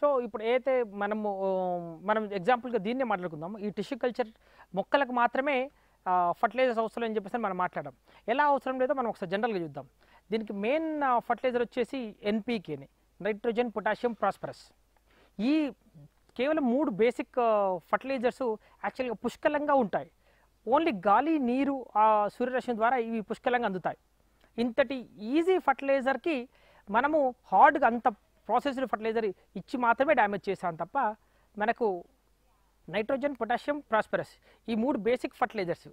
so ఇప్పుడు ఏదైతే మనము మనం ఎగ్జాంపుల్గా దీన్నే మాట్లాడుకుందాం ఈ టిష్యూ కల్చర్ మొక్కలకు మాత్రమే ఫర్టిలైజర్స్ అవసరం అని చెప్పేసి మనం మాట్లాడడం ఎలా అవసరం లేదో మనం ఒకసారి జనరల్గా చూద్దాం దీనికి మెయిన్ ఫర్టిలైజర్ వచ్చేసి ఎన్పీకేని నైట్రోజన్ పొటాషియం ప్రాస్పరస్ ఈ కేవలం మూడు బేసిక్ ఫర్టిలైజర్స్ యాక్చువల్గా పుష్కలంగా ఉంటాయి ఓన్లీ గాలి నీరు ఆ సూర్యరశ్మి ద్వారా ఇవి పుష్కలంగా అందుతాయి ఇంతటి ఈజీ ఫర్టిలైజర్కి మనము హార్డ్గా అంత ప్రాసెస్డ్ ఫర్టిలైజర్ ఇచ్చి మాత్రమే డ్యామేజ్ చేశాను తప్ప మనకు నైట్రోజన్ పొటాషియం ప్రాస్పరస్ ఈ మూడు బేసిక్ ఫర్టిలైజర్స్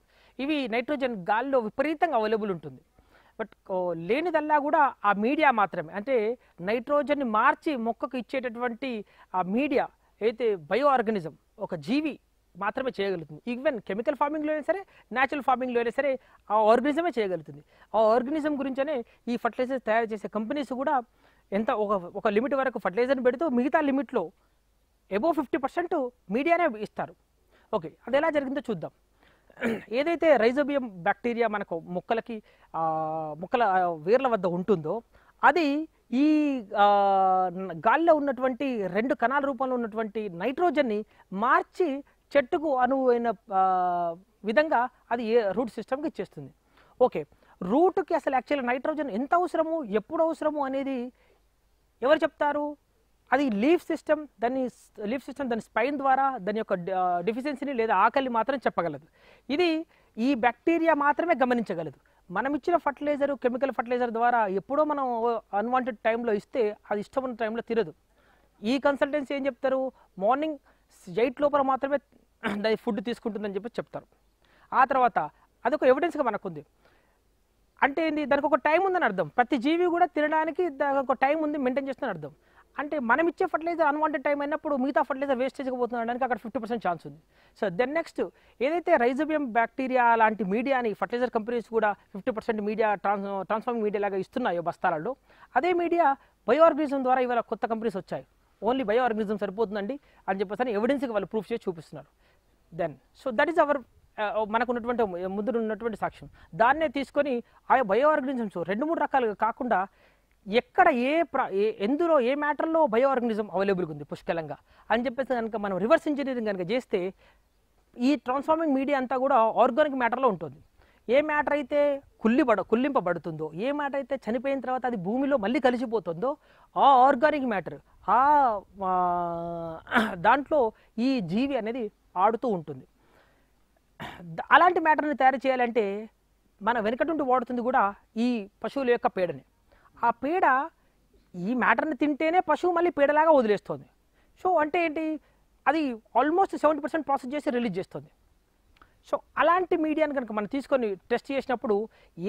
ఇవి నైట్రోజన్ గాల్లో విపరీతంగా అవైలబుల్ ఉంటుంది బట్ లేనిదల్లా కూడా ఆ మీడియా మాత్రమే అంటే నైట్రోజన్ని మార్చి మొక్కకు ఇచ్చేటటువంటి ఆ మీడియా అయితే బయో ఆర్గనిజం ఒక జీవి మాత్రమే చేయగలుగుతుంది ఈవెన్ కెమికల్ ఫార్మింగ్లో అయినా సరే న్యాచురల్ ఫార్మింగ్లో అయినా సరే ఆ ఆర్గనిజమే చేయగలుగుతుంది ఆ ఆర్గనిజం గురించనే ఈ ఫర్టిలైజర్స్ తయారు చేసే కంపెనీస్ కూడా ఎంత ఒక ఒక లిమిట్ వరకు ఫర్టిలైజర్ని పెడుతూ మిగతా లిమిట్లో అబోవ్ ఫిఫ్టీ పర్సెంట్ మీడియానే ఇస్తారు ఓకే అది ఎలా జరిగిందో చూద్దాం ఏదైతే రైజోబియం బ్యాక్టీరియా మనకు మొక్కలకి మొక్కల వేర్ల వద్ద ఉంటుందో అది ఈ గాలిలో ఉన్నటువంటి రెండు కణాల రూపంలో ఉన్నటువంటి నైట్రోజన్ని మార్చి చెట్టుకు అనువైన విధంగా అది ఏ రూట్ సిస్టమ్కి ఇచ్చేస్తుంది ఓకే రూట్కి అసలు యాక్చువల్ నైట్రోజన్ ఎంత అవసరము ఎప్పుడు అవసరము అనేది ఎవరు చెప్తారు అది లీఫ్ సిస్టమ్ దాని లీఫ్ సిస్టమ్ దాని స్పైన్ ద్వారా దాని యొక్క డిఫిషియన్సీని లేదా ఆకలిని మాత్రం చెప్పగలదు ఇది ఈ బ్యాక్టీరియా మాత్రమే గమనించగలదు మనం ఇచ్చిన ఫర్టిలైజర్ కెమికల్ ఫర్టిలైజర్ ద్వారా ఎప్పుడో మనం అన్వాంటెడ్ టైంలో ఇస్తే అది ఇష్టమైన టైంలో తిరదు ఈ కన్సల్టెన్సీ ఏం చెప్తారు మార్నింగ్ ఎయిట్ లోపల మాత్రమే దాని ఫుడ్ తీసుకుంటుందని చెప్పి చెప్తారు ఆ తర్వాత అదొక ఎవిడెన్స్గా మనకుంది అంటే ఇది దానికి ఒక టైం ఉందని అర్థం ప్రతి జీవి కూడా తినడానికి దానికి ఒక టైం ఉంది మెయింటైన్ చేస్తుందని అర్థం అంటే మనం ఇచ్చే ఫర్టిలైజర్ అన్వాంటెడ్ టైం అయినప్పుడు మిగతా ఫర్టిలైజర్ వేస్టేజ్ పోతుండడానికి అక్కడ ఫిఫ్టీ పర్సెంట్ ఛాన్స్ ఉంది సో దెన్ నెక్స్ట్ ఏదైతే రైజోబియం బ్యాక్టీరియా లాంటి మీడియాని ఫర్టిలైజర్ కంపెనీస్ కూడా fifty percent media trans transforming media లాగా ఇస్తున్నాయో బస్తాలలో అదే మీడియా బయోఆర్గనిజం ద్వారా ఇవాళ కొత్త కంపెనీస్ వచ్చాయి ఓన్లీ బయో ఆర్గనిజం సరిపోతుందండి అని చెప్పేసి ఎవిడెన్స్కి వాళ్ళు ప్రూఫ్ చేసి చూపిస్తున్నారు then so that is our మనకున్నటువంటి uh, ముందు ఉన్నటువంటి సాక్ష్యం దాన్నే తీసుకొని ఆ బయో ఆర్గనిజమ్స్ రెండు మూడు రకాలుగా కాకుండా ఎక్కడ ఏ ప్ర ఎందులో ఏ మ్యాటర్లో బయో ఆర్గనిజం అవైలబుల్గా ఉంది పుష్కలంగా అని చెప్పేసి కనుక మనం రివర్స్ ఇంజనీరింగ్ కనుక చేస్తే ఈ ట్రాన్స్ఫార్మింగ్ మీడియా అంతా కూడా ఆర్గానిక్ మ్యాటర్లో ఉంటుంది ఏ మ్యాటర్ అయితే కుల్లిబడ కుల్లింపబడుతుందో ఏ మ్యాటర్ అయితే చనిపోయిన తర్వాత అది భూమిలో మళ్ళీ కలిసిపోతుందో ఆ ఆర్గానిక్ మ్యాటర్ ఆ దాంట్లో ఈ జీవి అనేది ఆడుతూ ఉంటుంది అలాంటి మ్యాటర్ని తయారు చేయాలంటే మన వెనుకటి నుండి వాడుతుంది కూడా ఈ పశువుల యొక్క పేడని ఆ పేడ ఈ మ్యాటర్ని తింటేనే పశువు మళ్ళీ పేడలాగా వదిలేస్తుంది సో అంటే ఏంటి అది ఆల్మోస్ట్ సెవెంటీ పర్సెంట్ ప్రాసెస్ చేసి రిలీజ్ చేస్తుంది సో అలాంటి మీడియాని కనుక మనం తీసుకొని టెస్ట్ చేసినప్పుడు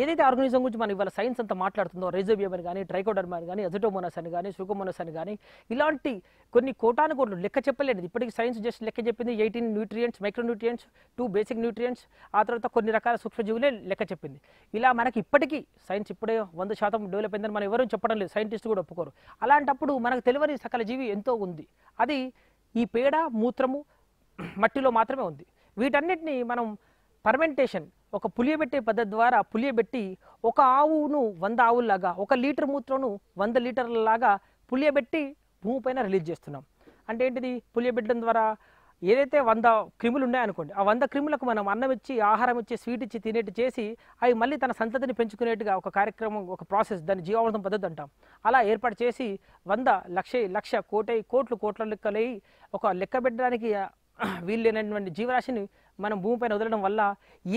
ఏదైతే ఆర్గనిజం గురించి మనం ఇవాళ సైన్స్ అంతా మాట్లాడుతుందో రెజోబియం కానీ ట్రైకోడర్మా కానీ ఎజటోమోనస్ అని కానీ సుకోమోనస్ అని కానీ ఇలాంటి కొన్ని కోటాను కోట్లు లెక్క చెప్పలేదు ఇప్పటికీ సైన్స్ జస్ట్ లెక్క చెప్పింది eighteen nutrients nutrients two basic nutrients ఆ తర్వాత కొన్ని రకాల సూక్ష్మజీవులే లెక్క చెప్పింది ఇలా మనకి ఇప్పటికీ సైన్స్ ఇప్పుడే వంద శాతం డెవలప్ అయిందని మనం ఎవరూ చెప్పడం లేదు సైంటిస్ట్ కూడా ఒప్పుకోరు అలాంటప్పుడు మనకు తెలియని సకల జీవి ఎంతో ఉంది అది ఈ పేడ మూత్రము మట్టిలో మాత్రమే ఉంది వీటన్నిటిని మనం పర్మెంటేషన్ ఒక పులియబెట్టే పద్ధతి ద్వారా పులియబెట్టి ఒక ఆవును వంద ఆవుల్లాగా ఒక లీటర్ మూత్రను వంద లీటర్లలాగా పులియబెట్టి భూమి పైన రిలీజ్ చేస్తున్నాం అంటే ఏంటిది పులియబెట్టడం ద్వారా ఏదైతే వంద క్రిములు ఉన్నాయనుకోండి ఆ వంద క్రిములకు మనం అన్నం ఇచ్చి ఆహారం ఇచ్చి స్వీట్ ఇచ్చి తినేట్టు చేసి అవి మళ్ళీ తన సంతతిని పెంచుకునేట్టుగా ఒక కార్యక్రమం ఒక ప్రాసెస్ దాన్ని జీవామృతం పద్ధతి అంటాం అలా ఏర్పాటు చేసి వంద లక్ష లక్ష కోటై కోట్లు కోట్ల లెక్కలై ఒక లెక్క పెట్టడానికి వీళ్ళైనటువంటి లేనటువంటి జీవరాశిని మనం భూమిపైన వదలడం వల్ల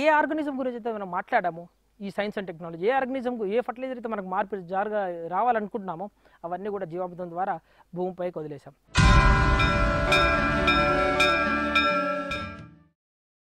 ఏ ఆర్గనిజం గురించి అయితే మనం మాట్లాడాము ఈ సైన్స్ అండ్ టెక్నాలజీ ఏ ఆర్గనిజం ఏ ఫర్టిలైజర్ అయితే మనకు మార్పు జారుగా రావాలనుకుంటున్నామో అవన్నీ కూడా జీవాబ్దం ద్వారా భూమిపైకి వదిలేసాం